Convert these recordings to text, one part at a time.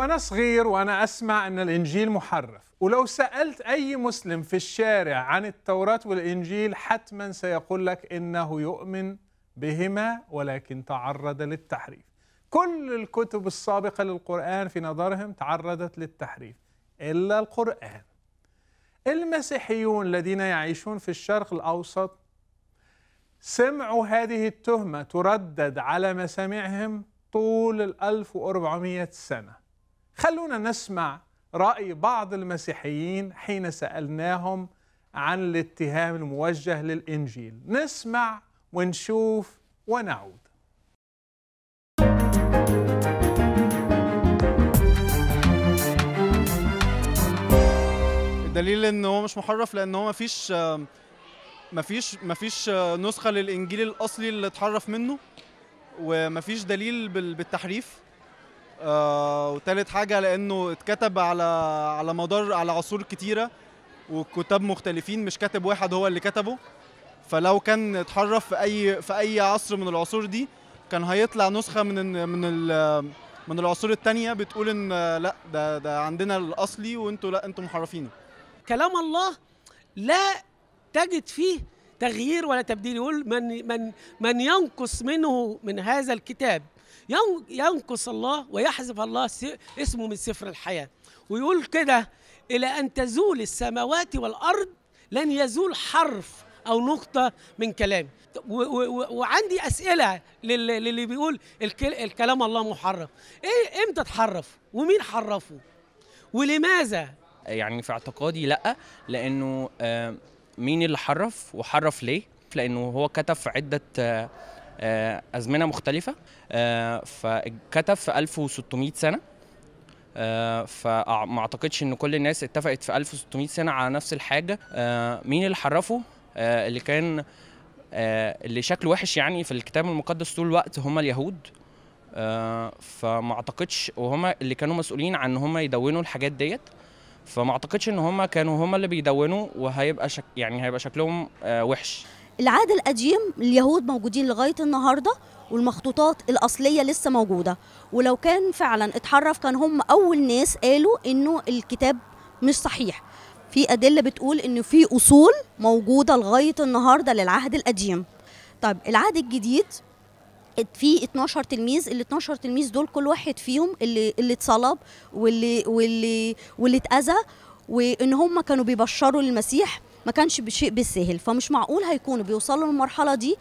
وأنا صغير وأنا أسمع أن الإنجيل محرف ولو سألت أي مسلم في الشارع عن التوراة والإنجيل حتما سيقول لك إنه يؤمن بهما ولكن تعرض للتحريف كل الكتب السابقة للقرآن في نظرهم تعرضت للتحريف إلا القرآن المسيحيون الذين يعيشون في الشرق الأوسط سمعوا هذه التهمة تردد على مسامعهم طول ال 1400 سنة خلونا نسمع رأي بعض المسيحيين حين سألناهم عن الاتهام الموجه للإنجيل نسمع ونشوف ونعود الدليل ان هو مش محرف لان هو مفيش مفيش مفيش نسخه للانجيل الاصلي اللي اتحرف منه ومفيش دليل بالتحريف آه، وثالث حاجه لانه اتكتب على على مدار على عصور كتيره وكتاب مختلفين مش كاتب واحد هو اللي كتبه فلو كان اتحرف في اي في اي عصر من العصور دي كان هيطلع نسخه من من من العصور الثانيه بتقول ان لا ده ده عندنا الاصلي وانتوا لا انتوا محرفينه كلام الله لا تجد فيه تغيير ولا تبديل يقول من من من ينقص منه من هذا الكتاب ينقص الله ويحذف الله اسمه من سفر الحياة ويقول كده إلى أن تزول السماوات والأرض لن يزول حرف أو نقطة من كلامي وعندي أسئلة للي بيقول الكلام الله محرف إيه إمتى تحرف ومين حرفه ولماذا يعني في اعتقادي لا لانه آه، مين اللي حرف وحرف ليه لانه هو كتب في عده آه، آه، أزمنة مختلفة آه، فكتب في 1600 سنة آه، فما اعتقدش ان كل الناس اتفقت في 1600 سنه على نفس الحاجه مين اللي حرفه اللي كان اللي شكله وحش يعني في الكتاب المقدس طول الوقت هم اليهود فما اعتقدش وهم اللي كانوا مسؤولين عن ان هم يدونوا الحاجات ديت فما اعتقدش ان هم كانوا هم اللي بيدونوا وهيبقى شك يعني هيبقى شكلهم وحش العهد القديم اليهود موجودين لغايه النهارده والمخطوطات الاصليه لسه موجوده ولو كان فعلا اتحرف كان هم اول ناس قالوا انه الكتاب مش صحيح في ادله بتقول ان في اصول موجوده لغايه النهارده للعهد القديم طب العهد الجديد في 12 تلميذ ال 12 تلميذ دول كل واحد فيهم اللي اللي اتصلب واللي واللي واللي اتاذى وان هم كانوا بيبشروا للمسيح ما كانش بشيء بالسهل فمش معقول هيكونوا بيوصلوا للمرحله دي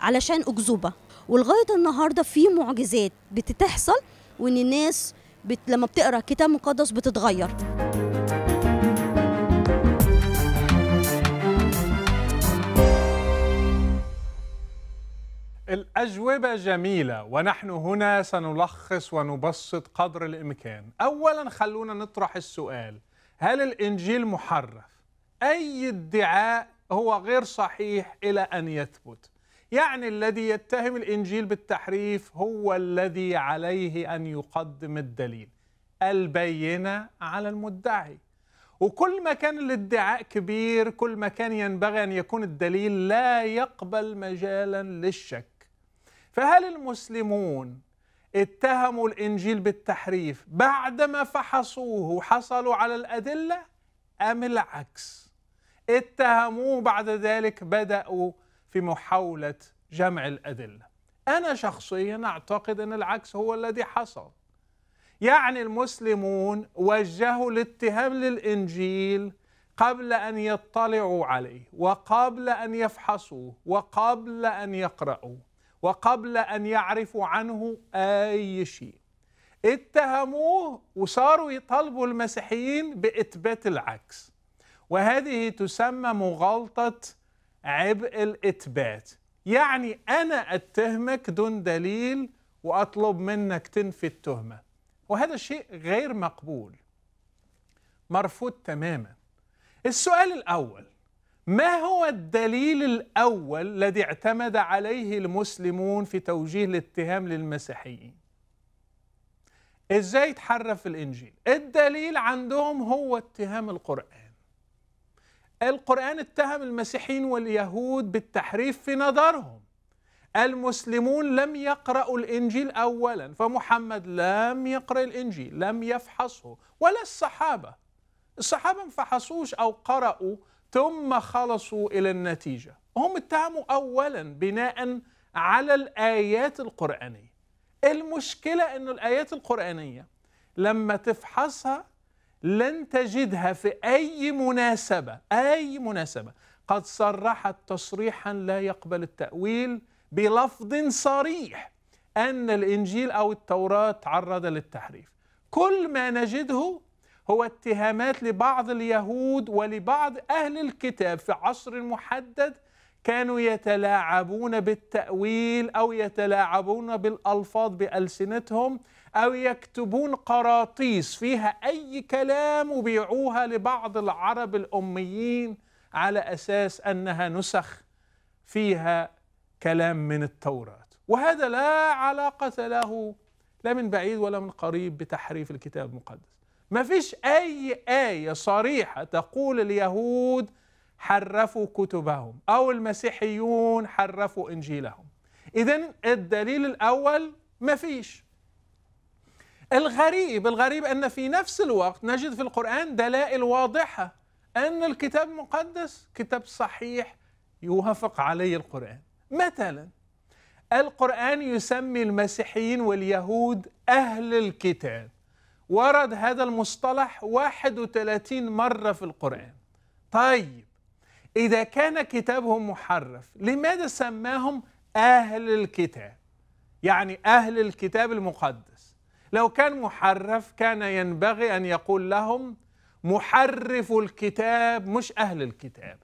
علشان اكذوبه ولغايه النهارده في معجزات بتتحصل وان الناس بت... لما بتقرا كتاب مقدس بتتغير الأجوبة جميلة ونحن هنا سنلخص ونبسط قدر الإمكان أولا خلونا نطرح السؤال هل الإنجيل محرف أي ادعاء هو غير صحيح إلى أن يثبت يعني الذي يتهم الإنجيل بالتحريف هو الذي عليه أن يقدم الدليل البينة على المدعي وكل ما كان الادعاء كبير كل ما كان ينبغي أن يكون الدليل لا يقبل مجالا للشك فهل المسلمون اتهموا الإنجيل بالتحريف بعدما فحصوه وحصلوا على الأدلة أم العكس؟ اتهموه بعد ذلك بدأوا في محاولة جمع الأدلة أنا شخصيا أعتقد أن العكس هو الذي حصل يعني المسلمون وجهوا الاتهام للإنجيل قبل أن يطلعوا عليه وقبل أن يفحصوه وقبل أن يقرأوه وقبل أن يعرفوا عنه أي شيء اتهموه وصاروا يطالبوا المسيحيين بإثبات العكس وهذه تسمى مغالطة عبء الإثبات يعني أنا أتهمك دون دليل وأطلب منك تنفي التهمة وهذا شيء غير مقبول مرفوض تماما السؤال الأول ما هو الدليل الأول الذي اعتمد عليه المسلمون في توجيه الاتهام للمسيحيين إزاي تحرف الإنجيل الدليل عندهم هو اتهام القرآن القرآن اتهم المسيحيين واليهود بالتحريف في نظرهم المسلمون لم يقرأوا الإنجيل أولا فمحمد لم يقرأ الإنجيل لم يفحصه ولا الصحابة الصحابة ما فحصوش أو قرأوا ثم خلصوا إلى النتيجة هم اتهموا أولا بناء على الآيات القرآنية المشكلة أن الآيات القرآنية لما تفحصها لن تجدها في أي مناسبة أي مناسبة قد صرحت تصريحا لا يقبل التأويل بلفظ صريح أن الإنجيل أو التوراة تعرض للتحريف كل ما نجده هو اتهامات لبعض اليهود ولبعض أهل الكتاب في عصر محدد كانوا يتلاعبون بالتأويل أو يتلاعبون بالألفاظ بألسنتهم أو يكتبون قراطيس فيها أي كلام وبيعوها لبعض العرب الأميين على أساس أنها نسخ فيها كلام من التوراة وهذا لا علاقة له لا من بعيد ولا من قريب بتحريف الكتاب المقدس ما فيش أي آية صريحة تقول اليهود حرفوا كتبهم أو المسيحيون حرفوا إنجيلهم إذن الدليل الأول ما فيش الغريب الغريب أن في نفس الوقت نجد في القرآن دلائل واضحة أن الكتاب المقدس كتاب صحيح يوافق عليه القرآن مثلا القرآن يسمي المسيحيين واليهود أهل الكتاب ورد هذا المصطلح 31 مرة في القرآن طيب إذا كان كتابهم محرف لماذا سماهم أهل الكتاب يعني أهل الكتاب المقدس لو كان محرف كان ينبغي أن يقول لهم محرف الكتاب مش أهل الكتاب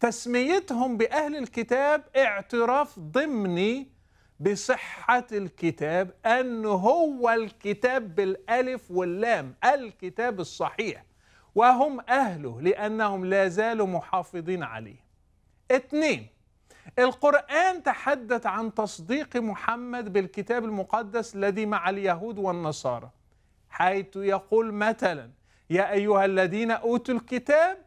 تسميتهم بأهل الكتاب اعتراف ضمني بصحة الكتاب أن هو الكتاب بالألف واللام الكتاب الصحيح وهم أهله لأنهم لا زالوا محافظين عليه اثنين القرآن تحدث عن تصديق محمد بالكتاب المقدس الذي مع اليهود والنصارى حيث يقول مثلا يا أيها الذين أوتوا الكتاب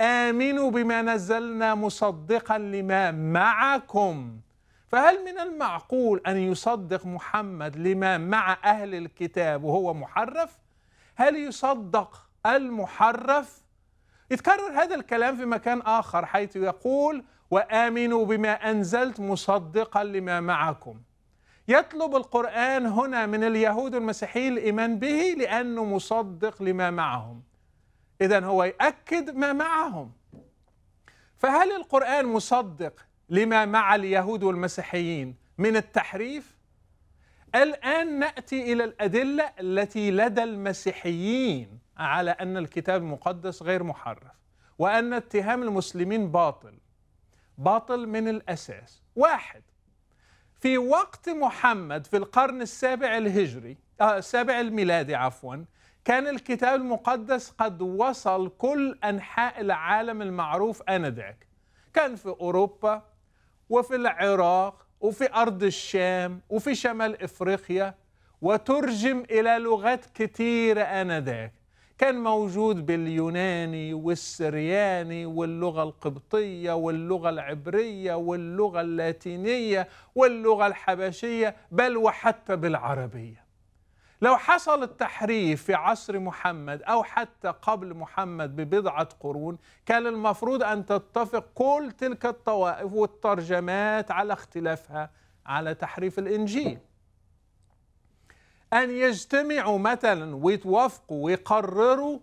آمنوا بما نزلنا مصدقا لما معكم فهل من المعقول أن يصدق محمد لما مع أهل الكتاب وهو محرف؟ هل يصدق المحرف؟ يتكرر هذا الكلام في مكان آخر حيث يقول وآمنوا بما أنزلت مصدقا لما معكم يطلب القرآن هنا من اليهود والمسيحيين الإيمان به لأنه مصدق لما معهم إذا هو يأكد ما معهم فهل القرآن مصدق لما مع اليهود والمسيحيين من التحريف؟ الآن نأتي إلى الأدلة التي لدى المسيحيين على أن الكتاب المقدس غير محرف وأن اتهام المسلمين باطل باطل من الأساس واحد في وقت محمد في القرن السابع الهجري آه السابع الميلادي عفوا كان الكتاب المقدس قد وصل كل أنحاء العالم المعروف آنذاك كان في أوروبا وفي العراق وفي أرض الشام وفي شمال إفريقيا وترجم إلى لغات كتيرة آنذاك كان موجود باليوناني والسرياني واللغة القبطية واللغة العبرية واللغة اللاتينية واللغة الحبشية بل وحتى بالعربية لو حصل التحريف في عصر محمد أو حتى قبل محمد ببضعة قرون كان المفروض أن تتفق كل تلك الطوائف والترجمات على اختلافها على تحريف الإنجيل أن يجتمعوا مثلا ويتوافقوا ويقرروا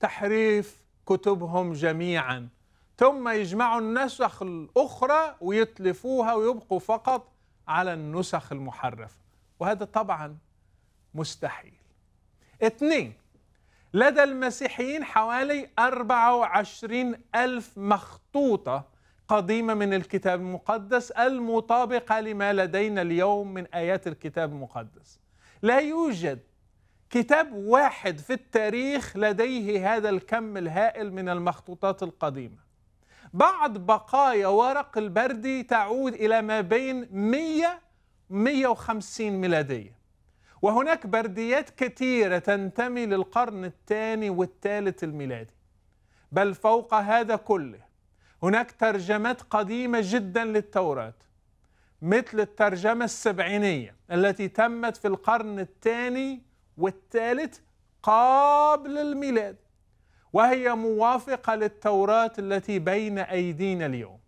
تحريف كتبهم جميعا ثم يجمعوا النسخ الأخرى ويتلفوها ويبقوا فقط على النسخ المحرفة وهذا طبعا مستحيل اثنين لدى المسيحيين حوالي 24 ألف مخطوطة قديمة من الكتاب المقدس المطابقة لما لدينا اليوم من آيات الكتاب المقدس لا يوجد كتاب واحد في التاريخ لديه هذا الكم الهائل من المخطوطات القديمة بعض بقايا ورق البردي تعود إلى ما بين 100 150 ميلادية وهناك برديات كثيرة تنتمي للقرن الثاني والثالث الميلادي بل فوق هذا كله هناك ترجمات قديمة جدا للتوراة مثل الترجمة السبعينية التي تمت في القرن الثاني والثالث قبل الميلاد وهي موافقة للتوراة التي بين أيدينا اليوم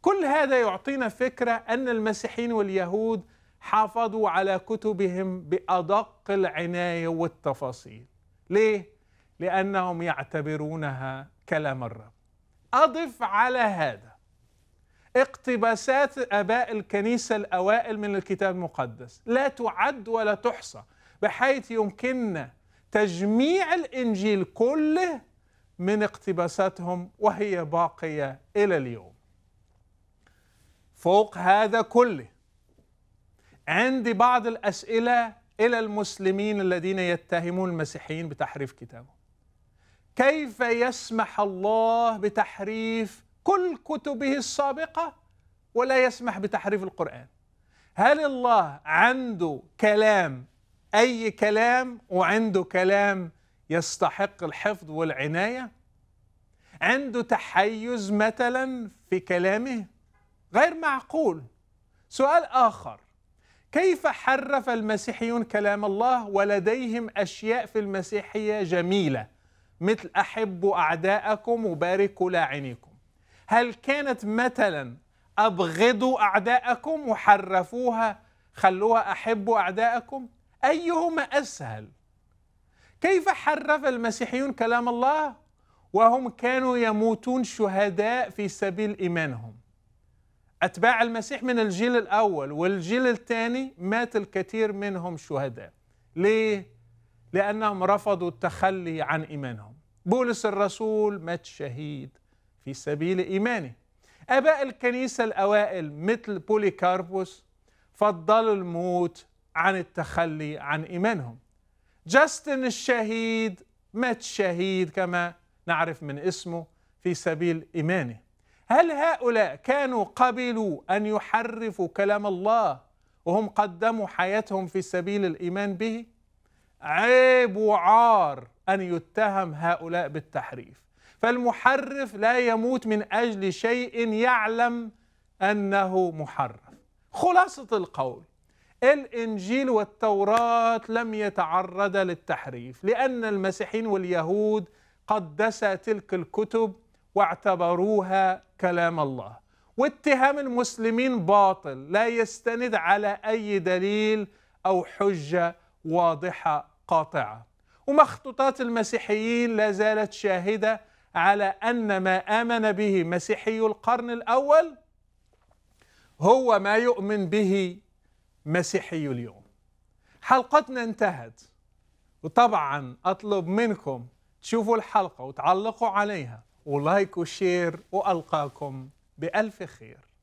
كل هذا يعطينا فكرة أن المسيحيين واليهود حافظوا على كتبهم بأدق العناية والتفاصيل ليه؟ لأنهم يعتبرونها كلام الرب أضف على هذا اقتباسات اباء الكنيسه الاوائل من الكتاب المقدس لا تعد ولا تحصى بحيث يمكننا تجميع الانجيل كله من اقتباساتهم وهي باقيه الى اليوم فوق هذا كله عندي بعض الاسئله الى المسلمين الذين يتهمون المسيحيين بتحريف كتابهم كيف يسمح الله بتحريف كل كتبه السابقة ولا يسمح بتحريف القرآن هل الله عنده كلام أي كلام وعنده كلام يستحق الحفظ والعناية عنده تحيز مثلا في كلامه غير معقول سؤال آخر كيف حرف المسيحيون كلام الله ولديهم أشياء في المسيحية جميلة مثل أحبوا أعداءكم وباركوا لاعنيكم هل كانت مثلا أبغضوا أعداءكم وحرفوها خلوها أحبوا أعداءكم أيهما أسهل كيف حرف المسيحيون كلام الله وهم كانوا يموتون شهداء في سبيل إيمانهم أتباع المسيح من الجيل الأول والجيل الثاني مات الكثير منهم شهداء ليه؟ لأنهم رفضوا التخلي عن إيمانهم بولس الرسول مات شهيد في سبيل إيمانه آباء الكنيسة الأوائل مثل بوليكاربوس فضلوا الموت عن التخلي عن إيمانهم جاستن الشهيد مات شهيد كما نعرف من اسمه في سبيل إيمانه هل هؤلاء كانوا قبلوا أن يحرفوا كلام الله وهم قدموا حياتهم في سبيل الإيمان به؟ عيب وعار أن يتهم هؤلاء بالتحريف فالمحرف لا يموت من أجل شيء يعلم أنه محرف خلاصة القول الإنجيل والتوراة لم يتعرض للتحريف لأن المسيحيين واليهود قدسا تلك الكتب واعتبروها كلام الله واتهام المسلمين باطل لا يستند على أي دليل أو حجة واضحة قاطعة ومخطوطات المسيحيين لا زالت شاهدة على أن ما آمن به مسيحي القرن الأول هو ما يؤمن به مسيحي اليوم حلقتنا انتهت وطبعا أطلب منكم تشوفوا الحلقة وتعلقوا عليها ولايك وشير وألقاكم بألف خير